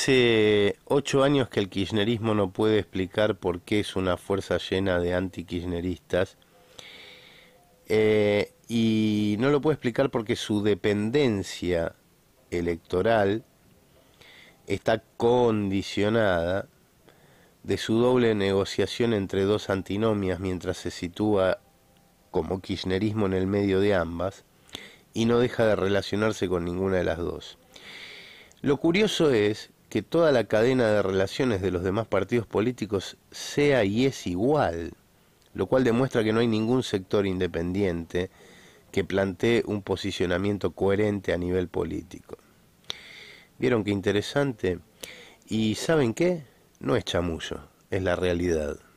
Hace ocho años que el kirchnerismo no puede explicar por qué es una fuerza llena de anti-kirchneristas eh, y no lo puede explicar porque su dependencia electoral está condicionada de su doble negociación entre dos antinomias mientras se sitúa como kirchnerismo en el medio de ambas y no deja de relacionarse con ninguna de las dos. Lo curioso es que toda la cadena de relaciones de los demás partidos políticos sea y es igual, lo cual demuestra que no hay ningún sector independiente que plantee un posicionamiento coherente a nivel político. ¿Vieron qué interesante? ¿Y saben qué? No es chamullo, es la realidad.